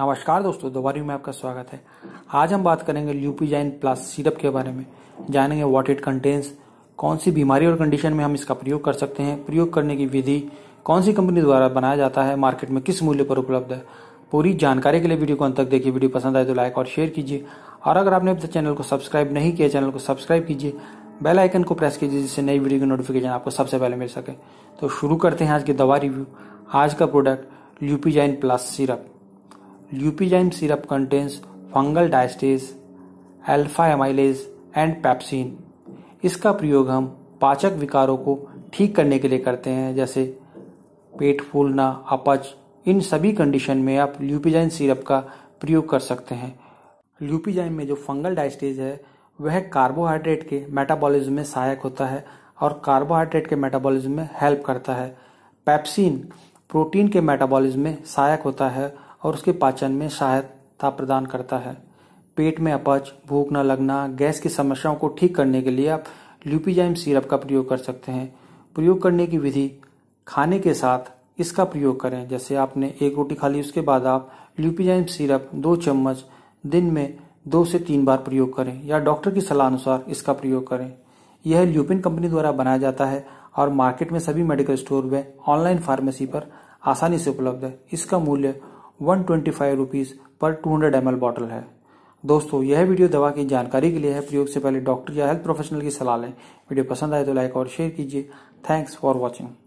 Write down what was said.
नमस्कार दोस्तों दोबारा में आपका स्वागत है आज हम बात करेंगे ल्यूपीजाइन प्लस सिरप के बारे में जानेंगे व्हाट इट कंटेंस कौन सी बीमारी और कंडीशन में हम इसका प्रयोग कर सकते हैं प्रयोग करने की विधि कौन सी कंपनी द्वारा बनाया जाता है मार्केट में किस मूल्य पर उपलब्ध है पूरी जानकारी के लिए वीडियो को अंत तक देखिए वीडियो पसंद आए तो लाइक और शेयर कीजिए और अगर आपने अब चैनल को सब्सक्राइब नहीं किया चैनल को सब्सक्राइब कीजिए बेल आइकन को प्रेस कीजिए जिससे नई वीडियो की नोटिफिकेशन आपको सबसे पहले मिल सके तो शुरू करते हैं आज की दवा रिव्यू आज का product Lupizyme plus syrup Lupizyme syrup contains fungal diastase alpha amylase and pepsin इसका प्रयोग हम पाचक विकारों को ठीक करने के लिए करते हैं जैसे पेट फूलना अपच इन सभी कंडीशन में आप ल्यूपिजाइन सिरप का प्रयोग कर सकते हैं ल्यूपिजाइन में जो फंगल डायस्टेज है वह कार्बोहाइड्रेट के मेटाबॉलिज्म में सहायक होता है और कार्बोहाइड्रेट के मेटाबॉलिज्म में हेल्प करता है पैप्सिन प्रोटीन के मेटाबॉलिज्म में सहायक होता है और उसके पाचन में सहायता प्रदान करता है पेट में अपच भूख न लगना गैस की समस्याओं को ठीक करने के लिए आप ल्यूपीजाइम सिरप का प्रयोग कर सकते हैं प्रयोग करने की विधि खाने के साथ इसका प्रयोग करें जैसे आपने एक रोटी खा ली उसके बाद आप ल्यूपीजाइम सिरप दो चम्मच दिन में दो से तीन बार प्रयोग करें या डॉक्टर की सलाह अनुसार इसका प्रयोग करें यह ल्यूपिन कंपनी द्वारा बनाया जाता है और मार्केट में सभी मेडिकल स्टोर में ऑनलाइन फार्मेसी पर आसानी से उपलब्ध है इसका मूल्य वन ट्वेंटी फाइव रुपीज़ पर two hundred M L bottle है दोस्तों यह वीडियो दवा की जानकारी के लिए है प्रयोग से पहले डॉक्टर या हेल्थ प्रोफेशनल की सलाह लें वीडियो पसंद आए तो लाइक और शेयर कीजिए थैंक्स फॉर वॉचिंग